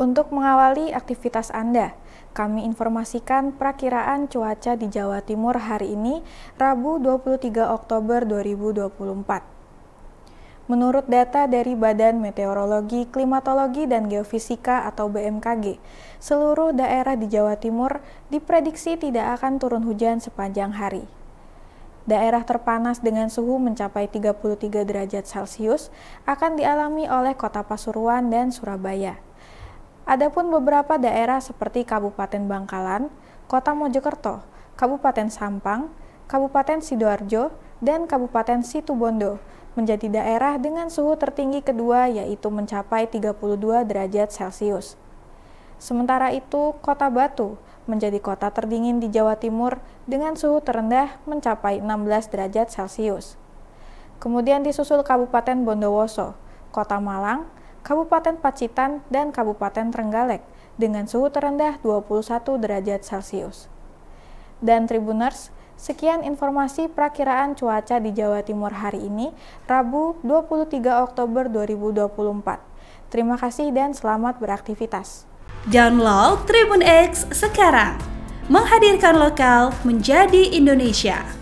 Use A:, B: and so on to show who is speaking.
A: Untuk mengawali aktivitas Anda, kami informasikan perakiraan cuaca di Jawa Timur hari ini, Rabu 23 Oktober 2024. Menurut data dari Badan Meteorologi, Klimatologi, dan Geofisika atau BMKG, seluruh daerah di Jawa Timur diprediksi tidak akan turun hujan sepanjang hari. Daerah terpanas dengan suhu mencapai 33 derajat Celcius akan dialami oleh kota Pasuruan dan Surabaya Adapun beberapa daerah seperti Kabupaten Bangkalan, Kota Mojokerto, Kabupaten Sampang, Kabupaten Sidoarjo, dan Kabupaten Situbondo menjadi daerah dengan suhu tertinggi kedua yaitu mencapai 32 derajat Celcius. Sementara itu, Kota Batu menjadi kota terdingin di Jawa Timur dengan suhu terendah mencapai 16 derajat Celcius. Kemudian disusul Kabupaten Bondowoso, Kota Malang, Kabupaten Pacitan dan Kabupaten Trenggalek dengan suhu terendah 21 derajat Celcius. Dan Tribuners, sekian informasi perkiraan cuaca di Jawa Timur hari ini, Rabu 23 Oktober 2024. Terima kasih dan selamat beraktivitas. Download Tribun X sekarang. Menghadirkan lokal menjadi Indonesia.